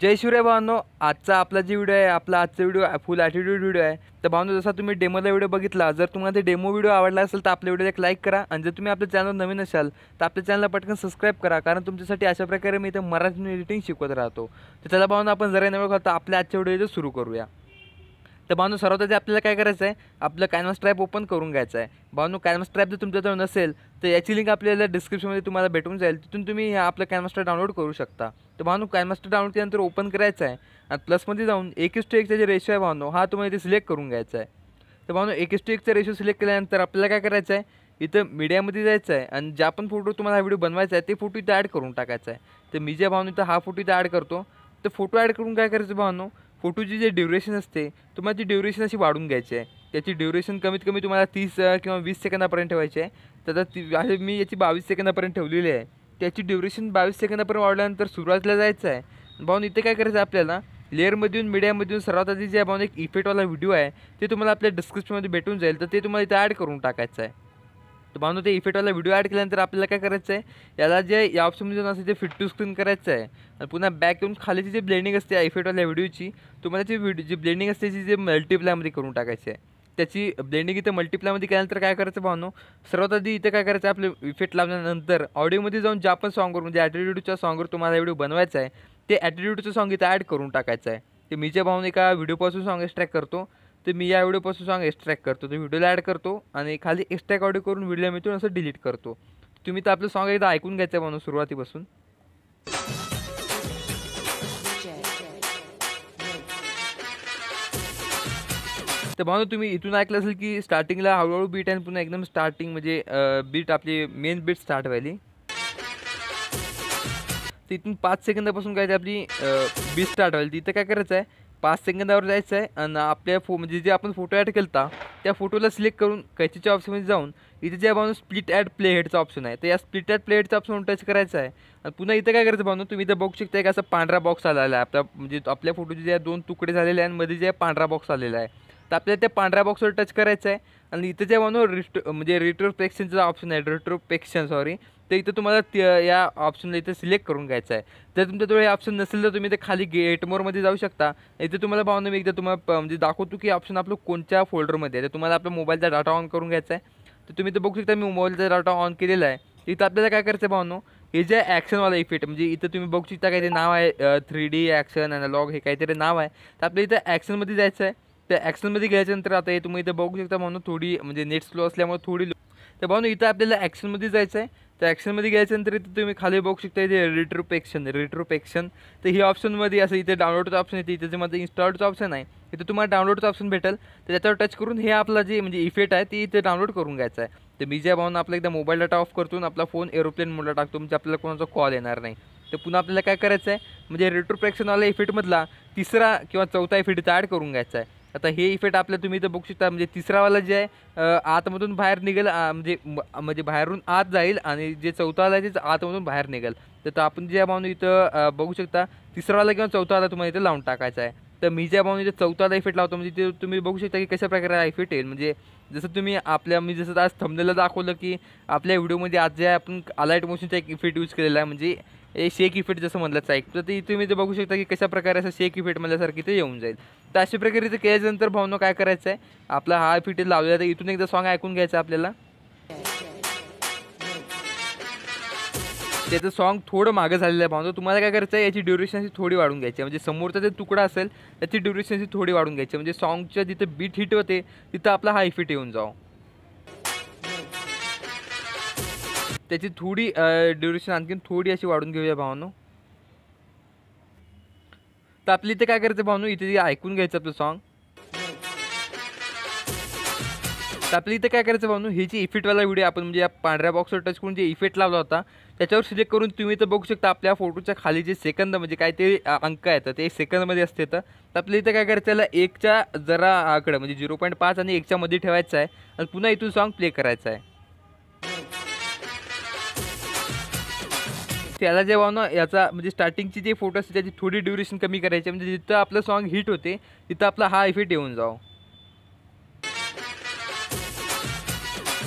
जय शिवराय भावांनो आजचा आपला जी व्हिडिओ आहे आपला आजचा व्हिडिओ फुल ॲटिट्यूड व्हिडिओ आहे तर भावनो जसा तुम्ही डेमोला व्हिडिओ बघितला जर तुम्हाला ते डेमो व्हिडिओ आवडला असेल तर आपल्या व्हिडिओला एक लाईक करा आणि जर तुम्ही आपल्या चॅनल नवीन असाल तर आपल्या चॅनलला पटकन सबस्क्राईब करा कारण तुमच्यासाठी अशा प्रकारे मी इथे मराठी एडिटिंग शिकवत राहतो तर त्याला भावना आपण जरा नवळ करता आपल्या आजच्या व्हिडिओ सुरू करूया तर बानू सर्वात आधी आपल्याला काय करायचं आहे आपलं कॅनवस ट्रॅप ओपन करून घ्यायचं आहे बानू कॅनवस ट्रॅप जर तुमच्याजवळ नसेल तर याची लिंक आपल्याला डिस्क्रिप्शनमध्ये तुम्हाला भेटून जाईल तिथून तुम्ही ह्या आपलं कॅनवस्टर डाउनलोड करू शकता तर बानू कॅनवस्टर डाउनलोड केल्यानंतर ओपन करायचं आहे आणि प्लसमध्ये जाऊन इस टू एकचा जे रेशो आहे बानू हा तुम्हाला इथे सिलेक्ट करून घ्यायचा आहे तर बानू इस टू एकचा रेशो सिलेक्ट केल्यानंतर आपल्याला काय करायचं आहे इथं मीडियामध्ये जायचं आहे आणि ज्या पण फोटो तुम्हाला हा व्हिडिओ बनवायचा आहे ते फोटो इथं ॲड करून टाकायचा आहे तर मी ज्या भावनं इथं हा फोटो इथं ॲड करतो तर फोटो ॲड करून काय करायचं भावनो फोटोची जे ड्युरेशन असते तुम्हाला ती ड्युरेशन अशी वाढून घ्यायची आहे त्याची ड्युरेशन कमीत कमी तुम्हाला तीस किंवा वीस सेकंदापर्यंत ठेवायची आहे तर ती मी याची बावीस सेकंदापर्यंत ठेवलेली आहे त्याची ड्युरेशन बावीस सेकंदापर्यंत वाढल्यानंतर सुरुवातीला जायचं आहे भाऊन इथे काय करायचं आपल्याला लेअरमधून मीडियामधून सर्वात आधी जे भाऊन एक इफेक्टवाला व्हिडिओ आहे ते तुम्हाला आपल्या डिस्क्रिप्शनमध्ये भेटून जाईल तर ते तुम्हाला इथे ॲड करून टाकायचं आहे तर बांधव ते इफेक्टवाला व्हिडिओ ॲड केल्यानंतर आपल्याला काय करायचं आहे याला जे या ऑप्शनमध्ये जाऊन असते ते फिट टू स्क्रीन करायचं आहे आणि पुन्हा बॅक येऊन खालीची जी ब्लेंडिंग असते या इफेक्टवाल्या व्हिडिओची तुम्हाला जी व्हिडिओ जी ब्लेंडिंग असते ती जे मल्टिप्लायमध्ये करून टाकायची आहे त्याची ब्लेंडिंग इथं मल्टिप्लायमध्ये केल्यानंतर काय करायचं भावनो सर्वात आधी इथं काय करायचं आपले इफेक्ट लावल्यानंतर ऑडिओमध्ये जाऊन ज्या पण सॉंगवर म्हणजे ॲटिट्यूडच्या सॉंगवर तुम्हाला व्हिडिओ बनवायचा आहे ते ॲटिट्यूडचं सॉंग इथं ॲड करून टाकायचं आहे ते मी जे भाऊन एका व्हिडिओपासून सॉंग एक्स्ट्रॅक करतो तर मी या व्हिडिओपासून सांग एक्स्ट्रॅक करतो तर व्हिडिओला ॲड करतो आणि खाली एक्स्ट्रॅक ऑडिओ करून व्हिडिओ मिळून असं डिलीट करतो तुम्ही तर आपलं सॉंग एकदा ऐकून घ्यायचं म्हणून सुरुवातीपासून तर भाऊ तुम्ही इथून ऐकलं असेल की स्टार्टिंगला हळूहळू बीट आणि पुन्हा एकदम स्टार्टिंग म्हणजे बीट आपली मेन बीट स्टार्ट व्हायली तर इथून पाच सेकंदापासून काय ते आपली बीट स्टार्ट व्हायली तिथं काय करायचं आहे पाच सेकंदावर जायचं आहे आणि आपल्या फो म्हणजे जे आपण फोटो ॲड केला त्या फोटोला सिलेक्ट करून कैचीच्या ऑप्शनमध्ये जाऊन इथे जे बनवून स्प्लिट ॲड प्ले ऑप्शन आहे तर या split add play option touch करायचा आहे आणि पुन्हा इथं काय करायचं बनवून तुम्ही इथं बघू शकता की असा पांढरा बॉक्स आलेला आहे आपल्या म्हणजे आपल्या फोटोचे जे दोन तुकडे झालेले आहे मध्ये जे पांढरा बॉक्स आलेला आहे तर आपल्याला त्या पांढऱ्या बॉक्सवर टच करायचं आहे आणि इथं जे बनवून रिस्ट म्हणजे रिट्रोपेक्शनचा ऑप्शन आहे रिट्रोपेक्शन सॉरी तर इथं तुम्हाला या ऑप्शनला इथं सिलेक्ट करून घ्यायचं आहे जर तुमच्याजवळ हे ऑप्शन नसेल तर तुम्ही ते खाली गेटमोरमध्ये जाऊ शकता इथं तुम्हाला भावना मी एकदा तुम्हाला म्हणजे दाखवतो की ऑप्शन आपलं कोणत्या फोल्डरमध्ये आहे तर तुम्हाला आपल्या मोबाईलचा डाटा ऑन करून घ्यायचा आहे तर तुम्ही तर बघू शकता मी मोबाईलचा डाटा ऑन केलेला आहे इथं आपल्याला काय करायचं आहे भावनो हे जे ॲक्शनवाला इफेक्ट म्हणजे इथं तुम्ही बघू शकता काहीतरी नाव आहे थ्री डी ॲक्शन अॅनालॉग हे काहीतरी नाव आहे तर आपल्या इथं ॲक्शनमध्ये जायचं आहे तर ॲक्शनमध्ये गेल्याच्यानंतर आता हे तुम्ही इथं बघू शकता म्हणून थोडी म्हणजे नेट स्लो असल्यामुळे थोडी तर भावनो इथं आपल्याला ॲक्शनमध्ये जायचं आहे तर ॲक्शनमध्ये घ्यायच्यानंतर इथे तुम्ही खाली बघू शकता इथे रिट्रूप रिट्रोपेक्शन तर ही ऑप्शनमध्ये असं इथे डाउनलोडचं ऑप्शन येते माझं इन्स्टॉलचं ऑप्शन आहे इथे तुम्हाला डाउनलोडचं ऑप्शन भेटेल तर त्याच्यावर टच करून हे आपला जे म्हणजे इफेक्ट आहे ती इथे डाउनलोड करून घ्यायचं आहे तर मी ज्या भावना आपला एकदा मोबाईल डाटा ऑफ करतो आपला फोन एरोप्लेन मोडला टाकतो म्हणजे आपल्याला कोणाचा कॉल येणार नाही तर पुन्हा आपल्याला काय करायचं आहे म्हणजे रेट्रोप्रेक्शनवाला इफेक्टमधला तिसरा किंवा चौथा इफेक्ट इथं ॲड करून घ्यायचा आहे आता हे इफेक्ट आपल्या तुम्ही इथं बघू शकता म्हणजे तिसरावाला जे आहे आतमधून बाहेर निघेल म्हणजे म्हणजे बाहेरून आत जाईल आणि जे चौथावाला आहे तेच आतमधून बाहेर निघेल तर आपण जे बांधून इथं बघू शकता तिसरावाला किंवा चौथावाला तुम्हाला इथं लावून टाकायचा आहे तर मी ज्या बाबून इथे चौथाला इफेक्ट लावतो म्हणजे ते तुम्ही बघू शकता की कशा प्रकारे इफेक्ट येईल म्हणजे जसं तुम्ही आपल्या मी जसं आज थमलेलं दाखवलं की आपल्या व्हिडिओमध्ये आज जे आपण अलाईट मोशनचा एक इफेक्ट यूज केलेला आहे म्हणजे शेक इफेक्ट जसं म्हणलं चाईक तर ते तुम्ही ते बघू शकता की कशा प्रकारे असं शेक इफेक्ट म्हणल्यासारखी ते येऊन जाईल तर अशा प्रकारे ते केल्यानंतर भावनं काय करायचं आहे आपला हा इफेक्ट लावलेला तर इथून एकदा सॉन्ग ऐकून घ्यायचं आपल्याला त्याचं सॉन्ग थोडं मागं झालेलं आहे भावना तुम्हाला काय करायचं आहे याची ड्युरेशनशी थोडी वाढून घ्यायची म्हणजे समोरचा जे तुकडा असेल त्याची ड्युरेशनशी थोडी वाढून घ्यायची म्हणजे सॉन्गच्या जिथं बीट हिट होते तिथं आपला हा इफेक्ट येऊन जाऊ त्याची थोडी ड्युरेशन आणखीन थोडी अशी वाढून घेऊया भावानो तर आपली इथे काय करायचं भावनो इथे ऐकून घ्यायचं आपलं सॉन्ग तर इथे काय करायचं भावनो हे जी इफेक्टवाला व्हिडिओ आपण म्हणजे या पांढऱ्या बॉक्सवर टच करून जे इफेक्ट लावला होता त्याच्यावर सिलेक्ट करून तुम्ही तर बघू शकता आपल्या फोटोच्या खाली जे सेकंद म्हणजे काय ते अंक आहेत ते सेकंदमध्ये असते तर आपल्या इथे काय करायचं त्याला एकच्या जरा आकडं म्हणजे झिरो पॉईंट पाच आणि एकच्यामध्ये मध्ये ठेवायचं आहे आणि पुन्हा इथून सॉन्ग प्ले करायचं आहे त्याला जे ना याचा म्हणजे स्टार्टिंगची जे फोटो असते त्याची थोडी ड्युरेशन कमी करायची म्हणजे जिथं आपलं सॉन्ग हिट होते तिथं आपला हा इफेक्ट येऊन जावं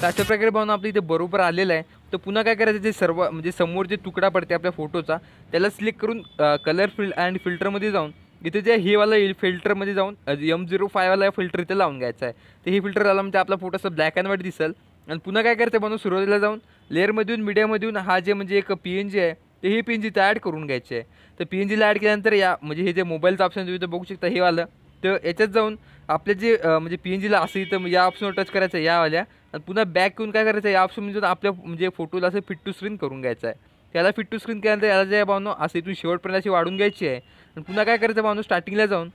अशा प्रकारे भावना आपली इथे बरोबर आलेलं आहे तर पुन्हा काय करायचं जे सर्व म्हणजे समोर जे तुकडा पडते आपल्या फोटोचा त्याला सिलेक्ट करून कलर फिल अँड फिल्टरमध्ये जाऊन इथे जे हेवाला येईल फिल्टरमध्ये जाऊन एम झिरो फायवाला फिल्टर इथे लावून घ्यायचा आहे तर हे फिल्टर आला म्हणजे आपला फोटो असं ब्लॅक अँड व्हाईट दिसेल आणि पुन्हा काय करते बनवून सुरुवातीला जाऊन लेअरमधून मीडियामधून हा जे म्हणजे एक पी एन जी आहे ते ही पी एन जी ॲड करून घ्यायची आहे तर पी एन जीला ॲड केल्यानंतर या म्हणजे हे जे मोबाईलचं ऑप्शन तुम्ही तर बघू शकता हे आलं तर याच्यात जाऊन आपले जे म्हणजे पी एन जीला असं इथं या ऑप्शनवर टच करायचं आहे यावाल्या आणि पुन्हा बॅक घेऊन काय करायचं आहे या ऑप्शन म्हणजे आपल्या म्हणजे फोटोला असं फिट टू स्क्रीन करून घ्यायचं आहे त्याला फिट टू स्क्रीन केल्यानंतर याला जे भावनो असं इथून शेवटपर्यंत अशी वाढून घ्यायची आहे आणि पुन्हा काय करायचं भावनो स्टार्टिंगला जाऊन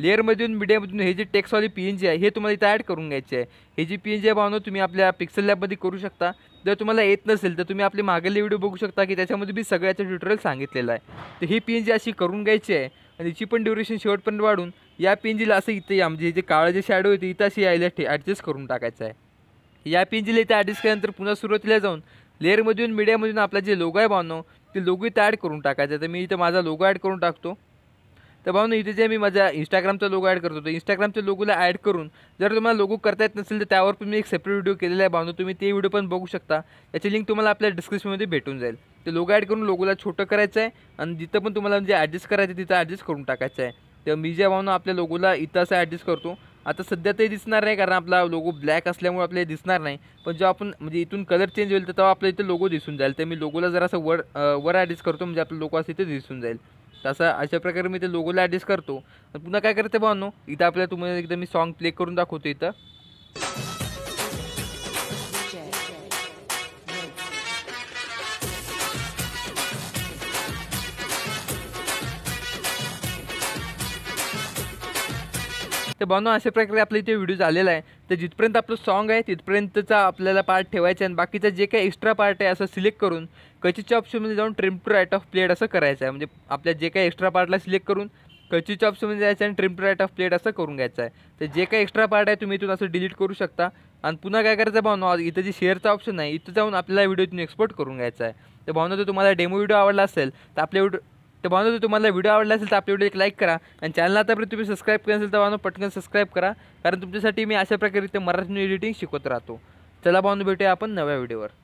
लेअरमधून मीडियामधून हे जे टेक्सवाली पी एन जी आहे हे तुम्हाला इथं ॲड करून घ्यायचे आहे हे जी पी एन जी आहे भावनो तुम्ही आपल्या पिक्सल लॅबमध्ये करू शकता जर तुम्हाला येत नसेल तर तुम्ही आपले मागेले व्हिडिओ बघू शकता की त्याच्यामध्ये मी सगळ्याचं ट्युटोरियल सांगितलेलं आहे तर ही पी अशी करून घ्यायची आहे आणि हिची पण ड्युरेशन पण वाढून या पेनजीला असं इथं म्हणजे जे काळं जे शॅडो होते इथं अशी यायला ॲडजस्ट करून टाकायचं आहे या जीला इथं ॲडजस्ट केल्यानंतर पुन्हा सुरुवातीला जाऊन लेअरमधून मीडियामधून आपला जे लोगो आहे बांधव ते लोगो इथं ॲड करून टाकायचं आहे तर मी इथं माझा लोगो ॲड करून टाकतो तर भाऊन इथे जे मी माझ्या इंस्टाग्रामचा लोगो ॲड करतो तर इंस्टाग्रामच्या लोगोला ॲड करून जर तुम्हाला लोगो करता येत नसेल तर त्यावर पण मी एक सेपरेट व्हिडिओ केलेला आहे भावनो तुम्ही ते व्हिडिओ पण बघू शकता याची लिंक तुम्हाला आपल्या डिस्क्रिप्शनमध्ये भेटून जाईल ते लोगो ॲड करून लोगोला छोटं करायचं आहे आणि जिथं पण तुम्हाला म्हणजे ॲडजस्ट करायचं तिथं ॲडजस्ट करून टाकायचं आहे तर मी जे भावना आपल्या लोगोला इथं असं ॲडजस्ट करतो आता सध्या ते दिसणार नाही कारण आपला लोगो ब्लॅक असल्यामुळे आपल्याला दिसणार नाही पण जेव्हा आपण म्हणजे इथून कलर चेंज होईल तर तेव्हा आपल्या इथे लोगो दिसून जाईल तर मी लोगोला असं वर वर ॲडजस्ट करतो म्हणजे आपलं लोगो असं इथे दिसून जाईल तसं अशा प्रकारे मी ते लोगोला ॲडजस्ट करतो पुन्हा काय करते बनो इथं आपल्याला तुम्हाला एकदा मी सॉन्ग प्ले करून दाखवतो इथं तर बनो अशा प्रकारे आपल्या इथे व्हिडिओ झालेला आहे तर जिथपर्यंत आपलं सॉन्ग आहे तिथपर्यंतचा आपल्याला पार्ट ठेवायचा आहे आणि बाकीचा जे काही एक्स्ट्रा पार्ट आहे असं सिलेक्ट करून कचीच्या ऑप्शनमध्ये जाऊन trim to right of plate असं करायचं आहे म्हणजे आपल्या जे काही एक्स्ट्रा पार्टला सिलेक्ट करून कचीच्या ऑप्शनमध्ये जायचं आणि trim to right of plate असं करून घ्यायचं आहे तर जे काही एक्स्ट्रा पार्ट आहे तुम्ही इथून असं डिलीट करू शकता आणि पुन्हा काय करायचं भावना इथं जे शेअरचा ऑप्शन आहे इथं जाऊन आपल्याला व्हिडिओ तुम्ही एक्सपोर्ट करून घ्यायचा आहे तर भावना जर तुम्हाला डेमो व्हिडिओ आवडला असेल तर आपल्या व्हिडिओ तर जर तुम्हाला व्हिडिओ आवडला असेल तर आपल्या व्हिडिओ एक लाईक करा आणि चॅनल पर्यंत तुम्ही सबस्क्राईब केलं असेल तर बांधव पटकन सबस्क्राईब करा कारण तुमच्यासाठी मी अशा प्रकारे ते मराठी एडिटिंग शिकवत राहतो चला बांधू भेटूया आपण नव्या व्हिडिओवर